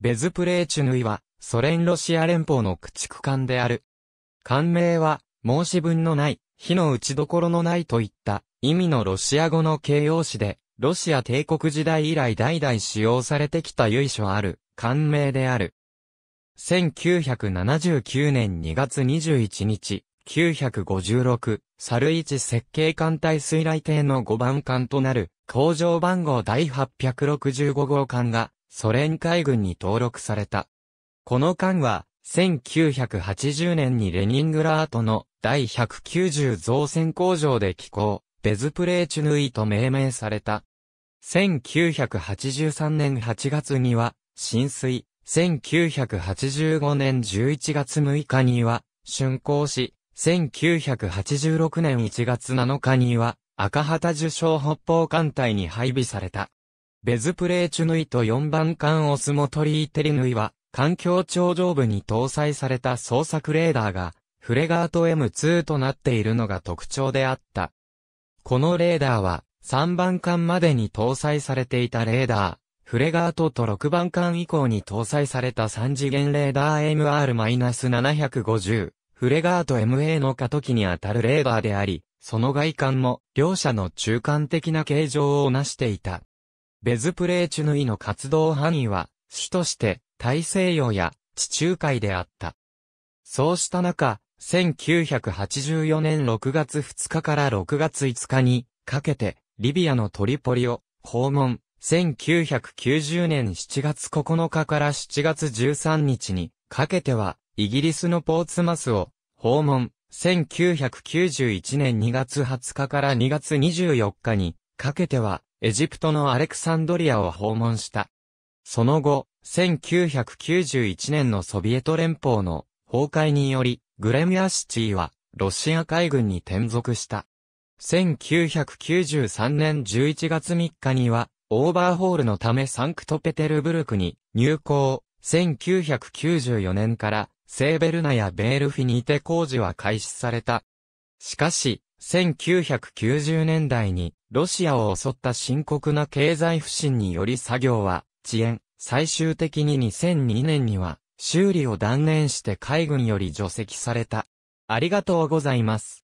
ベズプレーチュヌイは、ソ連ロシア連邦の駆逐艦である。艦名は、申し分のない、火の打ちどころのないといった意味のロシア語の形容詞で、ロシア帝国時代以来代々使用されてきた由緒ある、艦名である。1979年2月21日、956、サルイチ設計艦隊水雷艇の5番艦となる、工場番号第865号艦が、ソ連海軍に登録された。この艦は、1980年にレニングラートの第190造船工場で寄港、ベズプレーチュヌイと命名された。1983年8月には、浸水、1985年11月6日には、竣工し、1986年1月7日には、赤旗受賞北方艦隊に配備された。ベズプレーチュヌイと4番艦オスモトリーテリヌイは、環境頂上部に搭載された捜索レーダーが、フレガート M2 となっているのが特徴であった。このレーダーは、3番艦までに搭載されていたレーダー、フレガートと6番艦以降に搭載された3次元レーダー MR-750、フレガート MA の過渡期にあたるレーダーであり、その外観も両者の中間的な形状を成していた。ベズプレーチュヌイの活動範囲は、主として大西洋や地中海であった。そうした中、1984年6月2日から6月5日にかけて、リビアのトリポリを訪問、1990年7月9日から7月13日にかけては、イギリスのポーツマスを訪問、1991年2月20日から2月24日にかけては、エジプトのアレクサンドリアを訪問した。その後、1991年のソビエト連邦の崩壊により、グレミアシチーはロシア海軍に転属した。1993年11月3日には、オーバーホールのためサンクトペテルブルクに入港。1994年から、セーベルナやベールフィーテ工事は開始された。しかし、1990年代にロシアを襲った深刻な経済不振により作業は遅延、最終的に2002年には修理を断念して海軍より除籍された。ありがとうございます。